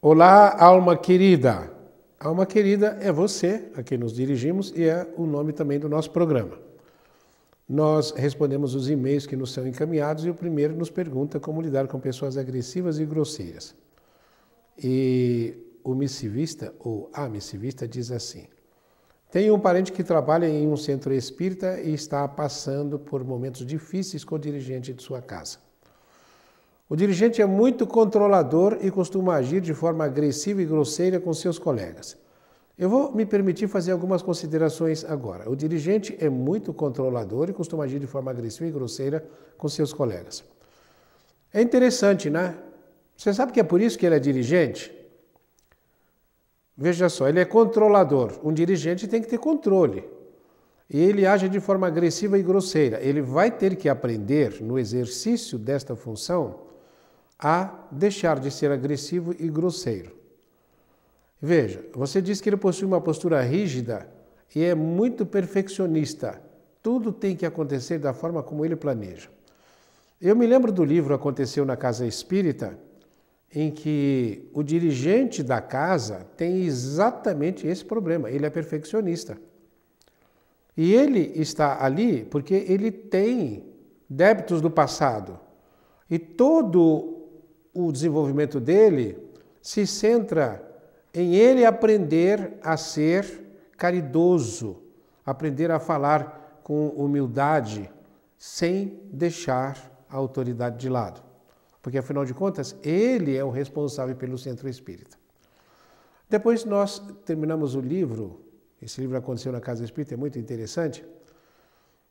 Olá, alma querida. Alma querida é você a quem nos dirigimos e é o nome também do nosso programa. Nós respondemos os e-mails que nos são encaminhados e o primeiro nos pergunta como lidar com pessoas agressivas e grosseiras. E o missivista ou a missivista diz assim: Tenho um parente que trabalha em um centro espírita e está passando por momentos difíceis com o dirigente de sua casa. O dirigente é muito controlador e costuma agir de forma agressiva e grosseira com seus colegas. Eu vou me permitir fazer algumas considerações agora. O dirigente é muito controlador e costuma agir de forma agressiva e grosseira com seus colegas. É interessante, né? Você sabe que é por isso que ele é dirigente? Veja só, ele é controlador. Um dirigente tem que ter controle. E ele age de forma agressiva e grosseira. Ele vai ter que aprender, no exercício desta função, a deixar de ser agressivo e grosseiro. Veja, você diz que ele possui uma postura rígida e é muito perfeccionista. Tudo tem que acontecer da forma como ele planeja. Eu me lembro do livro Aconteceu na Casa Espírita, em que o dirigente da casa tem exatamente esse problema. Ele é perfeccionista. E ele está ali porque ele tem débitos do passado. E todo o desenvolvimento dele se centra em ele aprender a ser caridoso, aprender a falar com humildade, sem deixar a autoridade de lado. Porque, afinal de contas, ele é o responsável pelo centro espírita. Depois nós terminamos o livro, esse livro aconteceu na Casa Espírita, é muito interessante,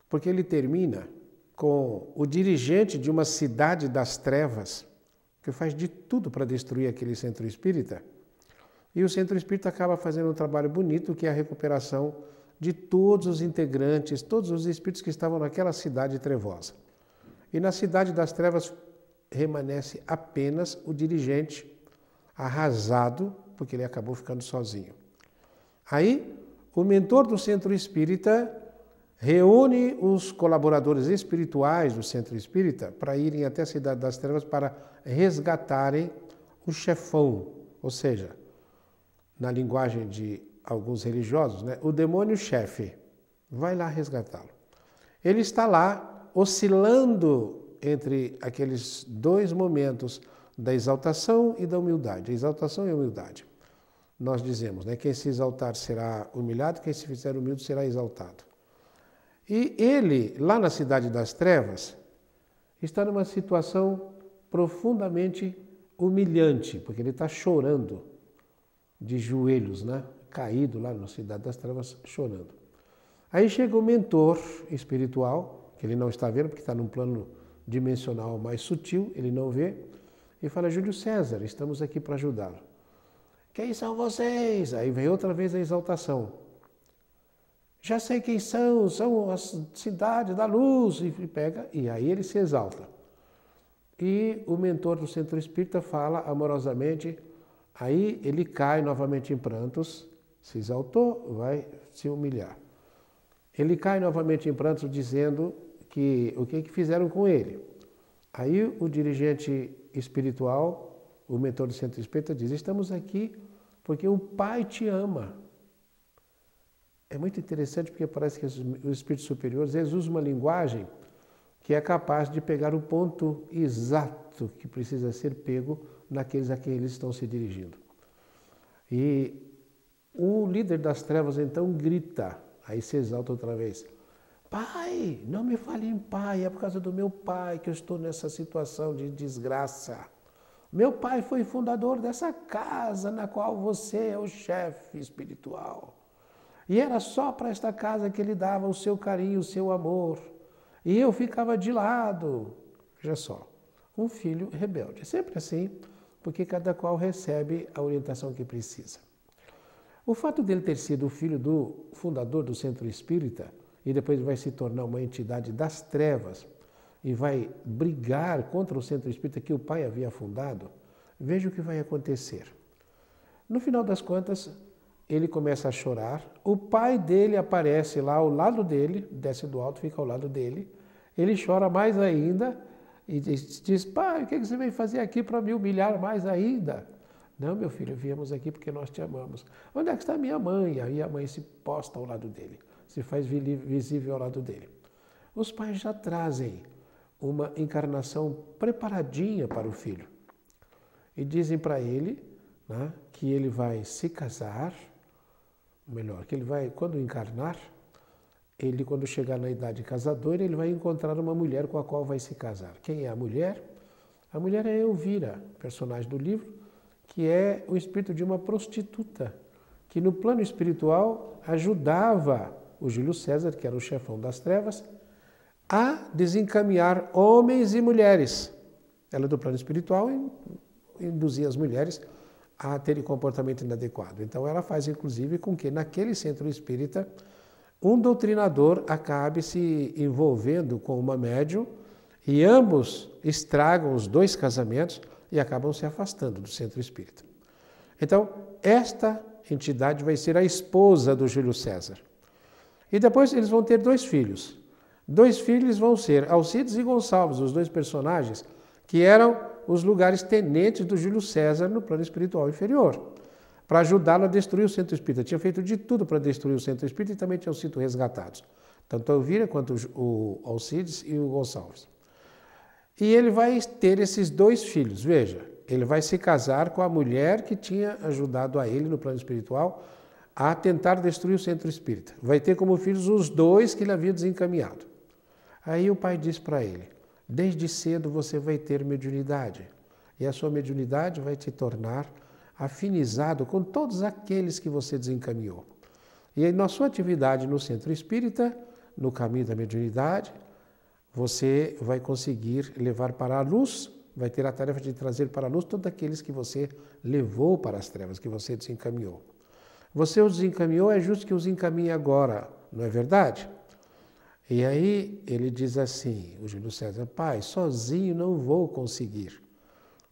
porque ele termina com o dirigente de uma cidade das trevas que faz de tudo para destruir aquele centro espírita. E o centro espírita acaba fazendo um trabalho bonito, que é a recuperação de todos os integrantes, todos os espíritos que estavam naquela cidade trevosa. E na cidade das trevas remanesce apenas o dirigente arrasado, porque ele acabou ficando sozinho. Aí, o mentor do centro espírita reúne os colaboradores espirituais do Centro Espírita para irem até a Cidade das Trevas para resgatarem o chefão, ou seja, na linguagem de alguns religiosos, né, o demônio-chefe. Vai lá resgatá-lo. Ele está lá oscilando entre aqueles dois momentos da exaltação e da humildade. A exaltação e a humildade. Nós dizemos, né, quem se exaltar será humilhado, quem se fizer humilde será exaltado. E ele, lá na Cidade das Trevas, está numa situação profundamente humilhante, porque ele está chorando de joelhos, né? caído lá na Cidade das Trevas, chorando. Aí chega o mentor espiritual, que ele não está vendo, porque está num plano dimensional mais sutil, ele não vê, e fala: Júlio César, estamos aqui para ajudá-lo. Quem são vocês? Aí vem outra vez a exaltação já sei quem são, são as cidades da luz, e pega, e aí ele se exalta. E o mentor do centro espírita fala amorosamente, aí ele cai novamente em prantos, se exaltou, vai se humilhar. Ele cai novamente em prantos dizendo que o que, que fizeram com ele. Aí o dirigente espiritual, o mentor do centro espírita, diz: Estamos aqui porque o Pai te ama. É muito interessante porque parece que os espíritos superiores eles usam uma linguagem que é capaz de pegar o ponto exato que precisa ser pego naqueles a quem eles estão se dirigindo. E o líder das trevas então grita, aí se exalta outra vez: Pai, não me fale em pai, é por causa do meu pai que eu estou nessa situação de desgraça. Meu pai foi fundador dessa casa na qual você é o chefe espiritual. E era só para esta casa que ele dava o seu carinho, o seu amor. E eu ficava de lado. Veja só, um filho rebelde. É sempre assim, porque cada qual recebe a orientação que precisa. O fato dele ter sido filho do fundador do Centro Espírita, e depois vai se tornar uma entidade das trevas, e vai brigar contra o Centro Espírita que o pai havia fundado, veja o que vai acontecer. No final das contas, ele começa a chorar. O pai dele aparece lá ao lado dele, desce do alto, fica ao lado dele. Ele chora mais ainda e diz: diz Pai, o que é você veio fazer aqui para me humilhar mais ainda? Não, meu filho, viemos aqui porque nós te amamos. Onde é que está minha mãe? E aí a mãe se posta ao lado dele, se faz visível ao lado dele. Os pais já trazem uma encarnação preparadinha para o filho e dizem para ele né, que ele vai se casar melhor, que ele vai, quando encarnar, ele, quando chegar na idade casadora, ele vai encontrar uma mulher com a qual vai se casar. Quem é a mulher? A mulher é Elvira, personagem do livro, que é o espírito de uma prostituta, que no plano espiritual ajudava o Júlio César, que era o chefão das trevas, a desencaminhar homens e mulheres. Ela, é do plano espiritual, induzia as mulheres a terem comportamento inadequado. Então, ela faz, inclusive, com que naquele centro espírita um doutrinador acabe se envolvendo com uma médium e ambos estragam os dois casamentos e acabam se afastando do centro espírita. Então, esta entidade vai ser a esposa do Júlio César. E depois eles vão ter dois filhos. Dois filhos vão ser Alcides e Gonçalves, os dois personagens que eram os lugares tenentes do Júlio César no plano espiritual inferior, para ajudá-lo a destruir o centro espírita. Tinha feito de tudo para destruir o centro espírita e também tinham sido resgatados, tanto a Elvira quanto o Alcides e o Gonçalves. E ele vai ter esses dois filhos, veja, ele vai se casar com a mulher que tinha ajudado a ele no plano espiritual a tentar destruir o centro espírita. Vai ter como filhos os dois que ele havia desencaminhado. Aí o pai disse para ele: Desde cedo você vai ter mediunidade. E a sua mediunidade vai te tornar afinizado com todos aqueles que você desencaminhou. E aí, na sua atividade no centro espírita, no caminho da mediunidade, você vai conseguir levar para a luz, vai ter a tarefa de trazer para a luz todos aqueles que você levou para as trevas, que você desencaminhou. Você os desencaminhou, é justo que os encaminhe agora, não é verdade? E aí ele diz assim, o Júlio César, pai, sozinho não vou conseguir.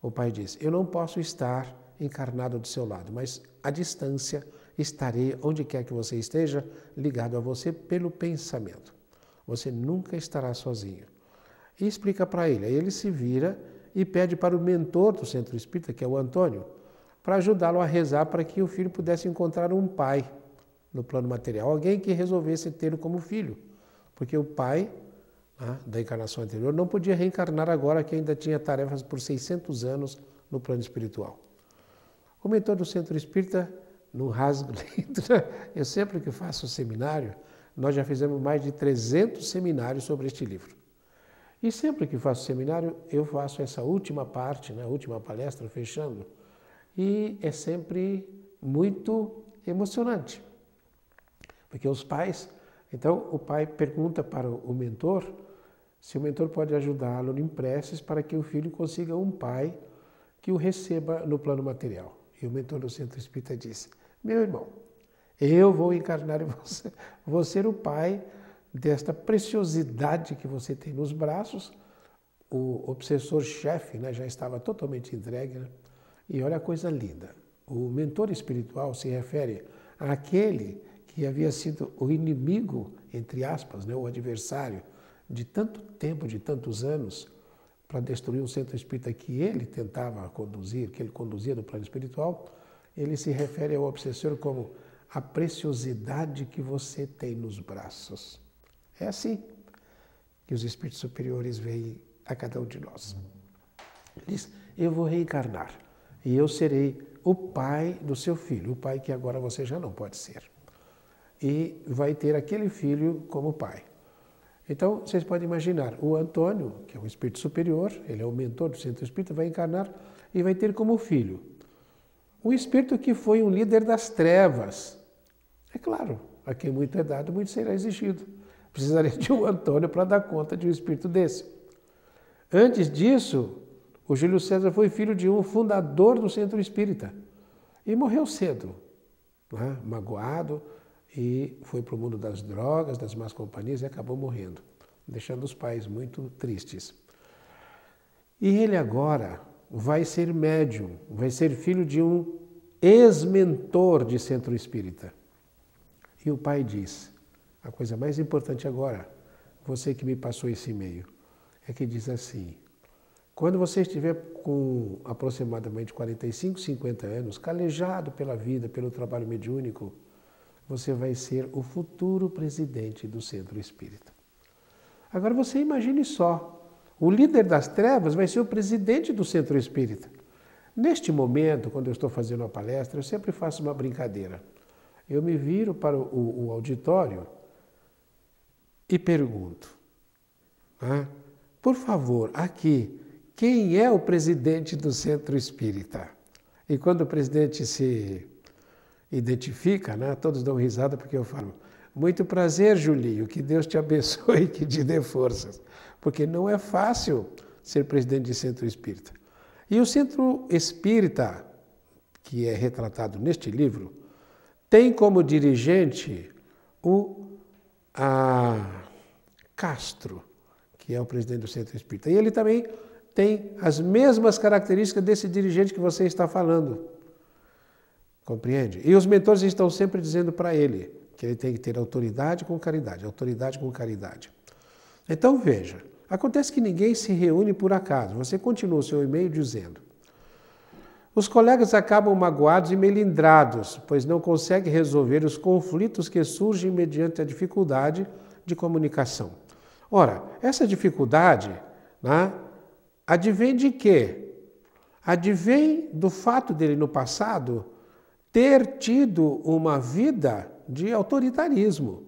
O pai diz, eu não posso estar encarnado do seu lado, mas à distância estarei onde quer que você esteja, ligado a você pelo pensamento. Você nunca estará sozinho. E explica para ele. Aí ele se vira e pede para o mentor do centro espírita, que é o Antônio, para ajudá-lo a rezar para que o filho pudesse encontrar um pai no plano material, alguém que resolvesse tê-lo como filho, porque o pai né, da encarnação anterior não podia reencarnar agora que ainda tinha tarefas por 600 anos no plano espiritual. O mentor do centro espírita, no rasgo letra, eu sempre que faço seminário, nós já fizemos mais de 300 seminários sobre este livro. E sempre que faço seminário, eu faço essa última parte, né, a última palestra, fechando, e é sempre muito emocionante. Porque os pais então, o pai pergunta para o mentor se o mentor pode ajudá-lo em preces para que o filho consiga um pai que o receba no plano material. E o mentor do centro espírita disse: Meu irmão, eu vou encarnar em você, vou ser o pai desta preciosidade que você tem nos braços. O obsessor-chefe né, já estava totalmente entregue. Né? E olha a coisa linda: o mentor espiritual se refere àquele que havia sido o inimigo, entre aspas, né, o adversário, de tanto tempo, de tantos anos, para destruir um centro espírita que ele tentava conduzir, que ele conduzia no plano espiritual, ele se refere ao obsessor como a preciosidade que você tem nos braços. É assim que os espíritos superiores veem a cada um de nós. Ele diz: Eu vou reencarnar e eu serei o pai do seu filho, o pai que agora você já não pode ser e vai ter aquele filho como pai. Então, vocês podem imaginar, o Antônio, que é um espírito superior, ele é o mentor do centro espírita, vai encarnar e vai ter como filho um espírito que foi um líder das trevas. É claro, a quem muito é dado, muito será exigido. Precisaria de um Antônio para dar conta de um espírito desse. Antes disso, o Júlio César foi filho de um fundador do centro espírita e morreu cedo, né? magoado, e foi para o mundo das drogas, das más companhias e acabou morrendo, deixando os pais muito tristes. E ele agora vai ser médium, vai ser filho de um ex-mentor de centro espírita. E o pai diz: a coisa mais importante agora, você que me passou esse e-mail, é que diz assim: quando você estiver com aproximadamente 45, 50 anos, calejado pela vida, pelo trabalho mediúnico, você vai ser o futuro presidente do centro espírita. Agora você imagine só: o líder das trevas vai ser o presidente do centro espírita. Neste momento, quando eu estou fazendo a palestra, eu sempre faço uma brincadeira. Eu me viro para o, o auditório e pergunto: né, por favor, aqui, quem é o presidente do centro espírita? E quando o presidente se identifica, né? todos dão risada porque eu falo. Muito prazer, Julinho, que Deus te abençoe e que te dê forças, porque não é fácil ser presidente de centro espírita. E o centro espírita, que é retratado neste livro, tem como dirigente o Castro, que é o presidente do centro espírita. E ele também tem as mesmas características desse dirigente que você está falando. Compreende? E os mentores estão sempre dizendo para ele que ele tem que ter autoridade com caridade, autoridade com caridade. Então veja, acontece que ninguém se reúne por acaso. Você continua o seu e-mail dizendo: os colegas acabam magoados e melindrados, pois não conseguem resolver os conflitos que surgem mediante a dificuldade de comunicação. Ora, essa dificuldade né, advém de quê? Advém do fato dele no passado ter tido uma vida de autoritarismo.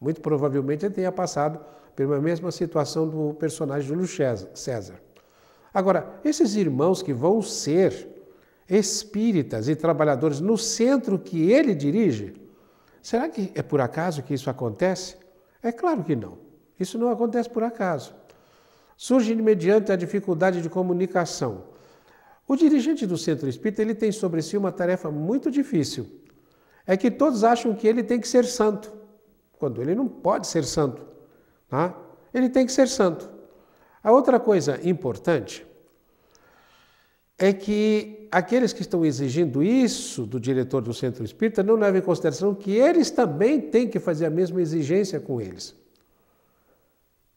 Muito provavelmente ele tenha passado pela mesma situação do personagem Júlio César. Agora, esses irmãos que vão ser espíritas e trabalhadores no centro que ele dirige, será que é por acaso que isso acontece? É claro que não. Isso não acontece por acaso. Surge mediante a dificuldade de comunicação, o dirigente do centro espírita ele tem sobre si uma tarefa muito difícil. É que todos acham que ele tem que ser santo, quando ele não pode ser santo. Tá? Ele tem que ser santo. A outra coisa importante é que aqueles que estão exigindo isso do diretor do centro espírita não levam em consideração que eles também têm que fazer a mesma exigência com eles.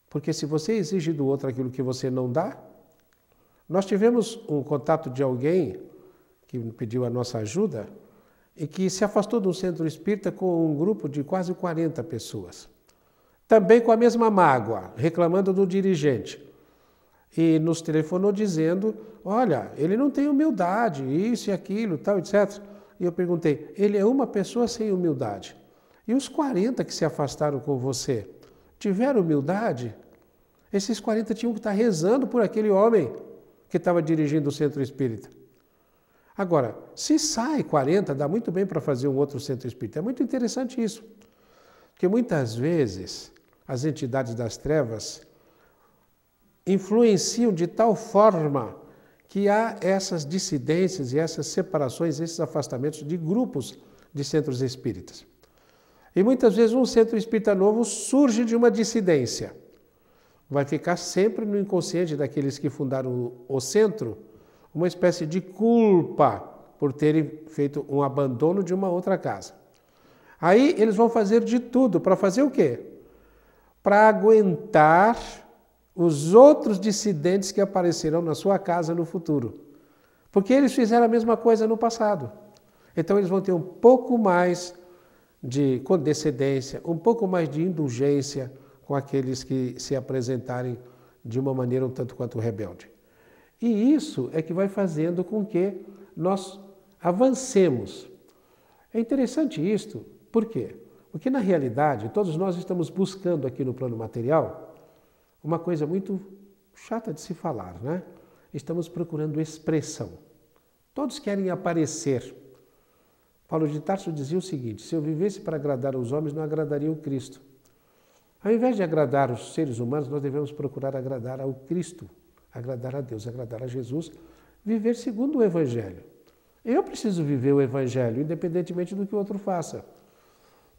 Porque se você exige do outro aquilo que você não dá, nós tivemos um contato de alguém que pediu a nossa ajuda e que se afastou de um centro espírita com um grupo de quase 40 pessoas. Também com a mesma mágoa, reclamando do dirigente. E nos telefonou dizendo: Olha, ele não tem humildade, isso e aquilo, tal, etc. E eu perguntei: Ele é uma pessoa sem humildade. E os 40 que se afastaram com você tiveram humildade? Esses 40 tinham que estar rezando por aquele homem que estava dirigindo o centro espírita. Agora, se sai 40, dá muito bem para fazer um outro centro espírita. É muito interessante isso. Porque muitas vezes as entidades das trevas influenciam de tal forma que há essas dissidências e essas separações, esses afastamentos de grupos de centros espíritas. E muitas vezes um centro espírita novo surge de uma dissidência vai ficar sempre no inconsciente daqueles que fundaram o centro uma espécie de culpa por terem feito um abandono de uma outra casa. Aí eles vão fazer de tudo para fazer o quê? Para aguentar os outros dissidentes que aparecerão na sua casa no futuro. Porque eles fizeram a mesma coisa no passado. Então eles vão ter um pouco mais de condescendência, um pouco mais de indulgência, com aqueles que se apresentarem de uma maneira um tanto quanto rebelde. E isso é que vai fazendo com que nós avancemos. É interessante isto, por quê? Porque na realidade todos nós estamos buscando aqui no plano material uma coisa muito chata de se falar, né? Estamos procurando expressão. Todos querem aparecer. Paulo de Tarso dizia o seguinte: se eu vivesse para agradar os homens, não agradaria o Cristo. Ao invés de agradar os seres humanos, nós devemos procurar agradar ao Cristo, agradar a Deus, agradar a Jesus, viver segundo o Evangelho. Eu preciso viver o Evangelho, independentemente do que o outro faça.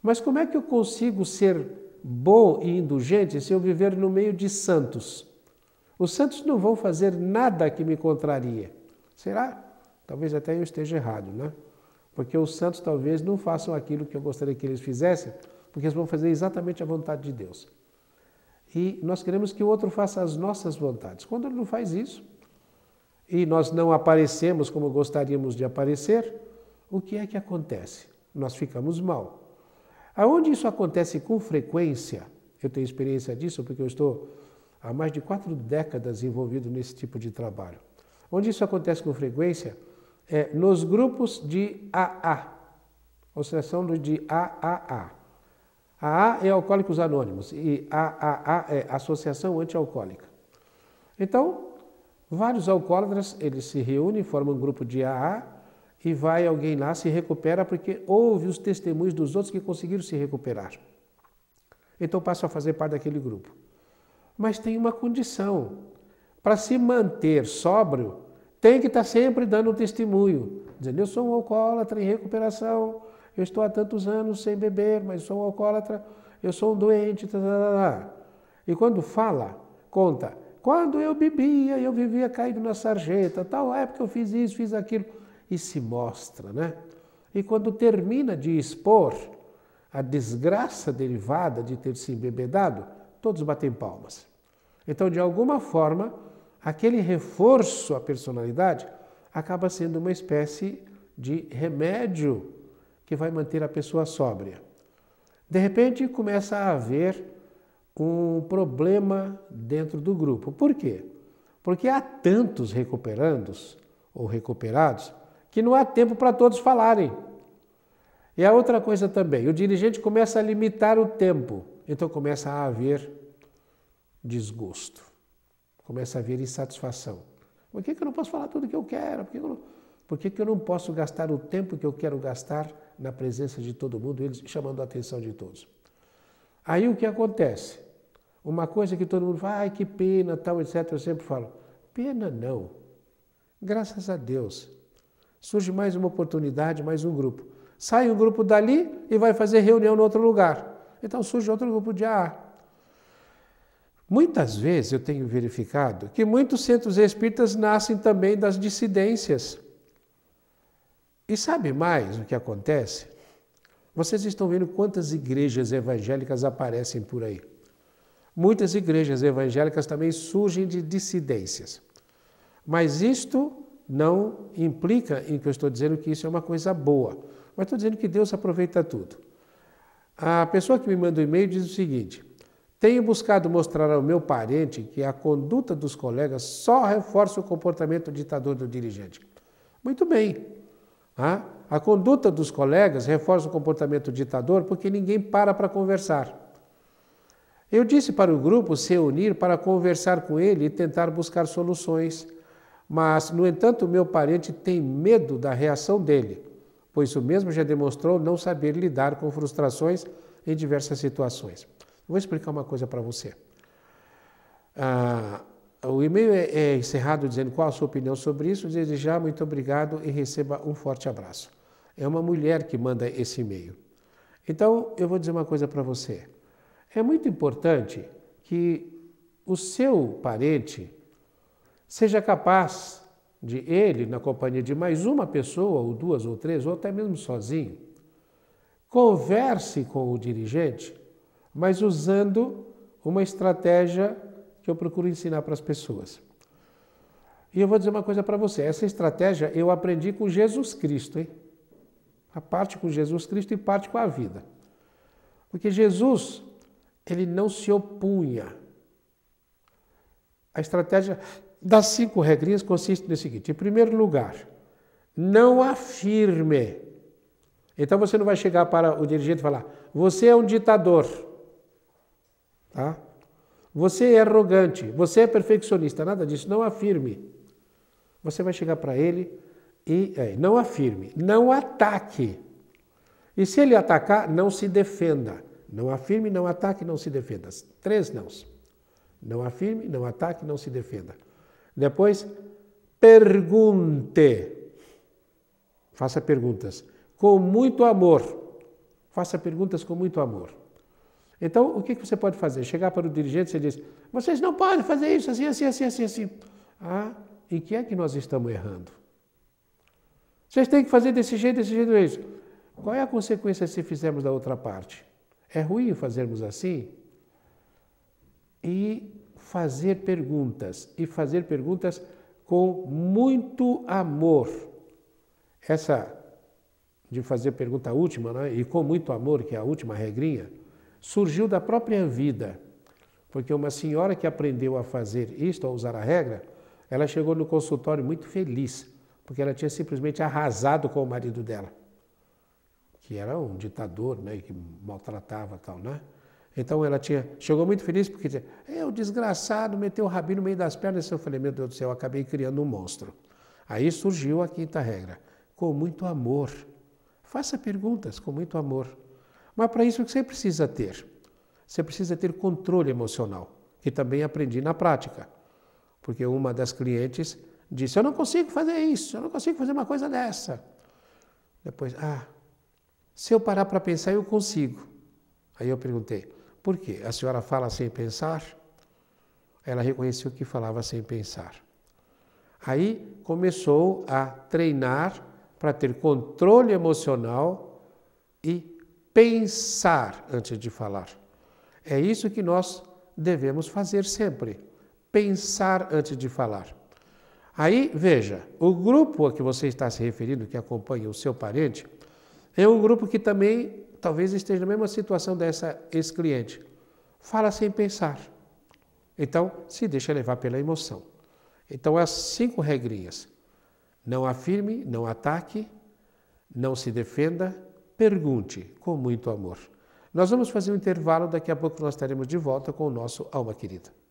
Mas como é que eu consigo ser bom e indulgente se eu viver no meio de santos? Os santos não vão fazer nada que me contraria. Será? Talvez até eu esteja errado, né? Porque os santos talvez não façam aquilo que eu gostaria que eles fizessem, porque eles vão fazer exatamente a vontade de Deus. E nós queremos que o outro faça as nossas vontades. Quando ele não faz isso, e nós não aparecemos como gostaríamos de aparecer, o que é que acontece? Nós ficamos mal. Aonde isso acontece com frequência, eu tenho experiência disso porque eu estou há mais de quatro décadas envolvido nesse tipo de trabalho. Onde isso acontece com frequência é nos grupos de AA, ou seja, são de AAA. A é Alcoólicos Anônimos e a é Associação Antialcoólica. Então, vários alcoólatras, eles se reúnem, formam um grupo de AA e vai alguém lá se recupera porque ouve os testemunhos dos outros que conseguiram se recuperar. Então passa a fazer parte daquele grupo. Mas tem uma condição. Para se manter sóbrio, tem que estar tá sempre dando um testemunho, dizendo eu sou um alcoólatra em recuperação, eu estou há tantos anos sem beber, mas sou um alcoólatra, eu sou um doente. Tarará. Tá, tá, tá. E quando fala, conta. Quando eu bebia, eu vivia caído na sarjeta, tal época eu fiz isso, fiz aquilo. E se mostra, né? E quando termina de expor a desgraça derivada de ter se embebedado, todos batem palmas. Então, de alguma forma, aquele reforço à personalidade acaba sendo uma espécie de remédio que vai manter a pessoa sóbria. De repente começa a haver um problema dentro do grupo. Por quê? Porque há tantos recuperandos ou recuperados que não há tempo para todos falarem. E a outra coisa também, o dirigente começa a limitar o tempo, então começa a haver desgosto, começa a haver insatisfação. Por que, que eu não posso falar tudo que eu quero? Por que, que eu não, por que, que eu não posso gastar o tempo que eu quero gastar na presença de todo mundo, eles chamando a atenção de todos. Aí o que acontece? Uma coisa que todo mundo fala, ai que pena, tal, etc. Eu sempre falo, pena não. Graças a Deus. Surge mais uma oportunidade, mais um grupo. Sai um grupo dali e vai fazer reunião no outro lugar. Então surge outro grupo de AA. Ah, muitas vezes eu tenho verificado que muitos centros espíritas nascem também das dissidências e sabe mais o que acontece? Vocês estão vendo quantas igrejas evangélicas aparecem por aí. Muitas igrejas evangélicas também surgem de dissidências. Mas isto não implica em que eu estou dizendo que isso é uma coisa boa, mas estou dizendo que Deus aproveita tudo. A pessoa que me manda o um e-mail diz o seguinte: tenho buscado mostrar ao meu parente que a conduta dos colegas só reforça o comportamento ditador do dirigente. Muito bem, a conduta dos colegas reforça o comportamento ditador porque ninguém para para conversar. Eu disse para o grupo se unir para conversar com ele e tentar buscar soluções, mas, no entanto, meu parente tem medo da reação dele, pois o mesmo já demonstrou não saber lidar com frustrações em diversas situações. Vou explicar uma coisa para você. Ah, o e-mail é, é, encerrado dizendo qual a sua opinião sobre isso. Desde já, muito obrigado e receba um forte abraço. É uma mulher que manda esse e-mail. Então, eu vou dizer uma coisa para você. É muito importante que o seu parente seja capaz de ele, na companhia de mais uma pessoa, ou duas ou três, ou até mesmo sozinho, converse com o dirigente, mas usando uma estratégia que eu procuro ensinar para as pessoas. E eu vou dizer uma coisa para você: essa estratégia eu aprendi com Jesus Cristo, hein? A parte com Jesus Cristo e parte com a vida. Porque Jesus, ele não se opunha. A estratégia das cinco regrinhas consiste no seguinte: em primeiro lugar, não afirme. Então você não vai chegar para o dirigente e falar: você é um ditador. Tá? Você é arrogante, você é perfeccionista, nada disso, não afirme. Você vai chegar para ele e é, não afirme, não ataque. E se ele atacar, não se defenda. Não afirme, não ataque, não se defenda. Três nãos. Não afirme, não ataque, não se defenda. Depois, pergunte. Faça perguntas com muito amor. Faça perguntas com muito amor. Então, o que você pode fazer? Chegar para o dirigente e dizer: vocês não podem fazer isso, assim, assim, assim, assim, assim. Ah, em que é que nós estamos errando? Vocês têm que fazer desse jeito, desse jeito, é isso. Qual é a consequência se fizermos da outra parte? É ruim fazermos assim? E fazer perguntas, e fazer perguntas com muito amor. Essa de fazer pergunta última, né? e com muito amor, que é a última regrinha surgiu da própria vida, porque uma senhora que aprendeu a fazer isto, a usar a regra, ela chegou no consultório muito feliz, porque ela tinha simplesmente arrasado com o marido dela, que era um ditador, né, que maltratava tal, né? Então ela tinha, chegou muito feliz porque dizia, eu é, desgraçado, meteu o rabi no meio das pernas. Eu falei, meu Deus do céu, acabei criando um monstro. Aí surgiu a quinta regra, com muito amor. Faça perguntas com muito amor. Mas para isso o que você precisa ter? Você precisa ter controle emocional, que também aprendi na prática. Porque uma das clientes disse: Eu não consigo fazer isso, eu não consigo fazer uma coisa dessa. Depois, ah, se eu parar para pensar, eu consigo. Aí eu perguntei: Por quê? A senhora fala sem pensar? Ela reconheceu que falava sem pensar. Aí começou a treinar para ter controle emocional e pensar antes de falar. É isso que nós devemos fazer sempre: pensar antes de falar. Aí, veja, o grupo a que você está se referindo, que acompanha o seu parente, é um grupo que também talvez esteja na mesma situação dessa ex-cliente. Fala sem pensar. Então, se deixa levar pela emoção. Então, as cinco regrinhas: não afirme, não ataque, não se defenda, Pergunte com muito amor. Nós vamos fazer um intervalo, daqui a pouco nós estaremos de volta com o nosso Alma Querida.